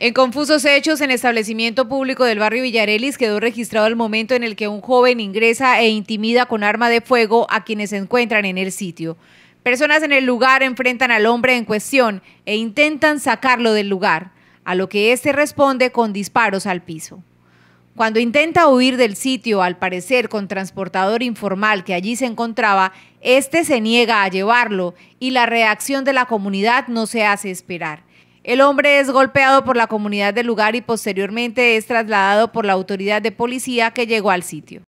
En confusos hechos en establecimiento público del barrio Villarelis quedó registrado el momento en el que un joven ingresa e intimida con arma de fuego a quienes se encuentran en el sitio. Personas en el lugar enfrentan al hombre en cuestión e intentan sacarlo del lugar, a lo que éste responde con disparos al piso. Cuando intenta huir del sitio, al parecer con transportador informal que allí se encontraba, este se niega a llevarlo y la reacción de la comunidad no se hace esperar. El hombre es golpeado por la comunidad del lugar y posteriormente es trasladado por la autoridad de policía que llegó al sitio.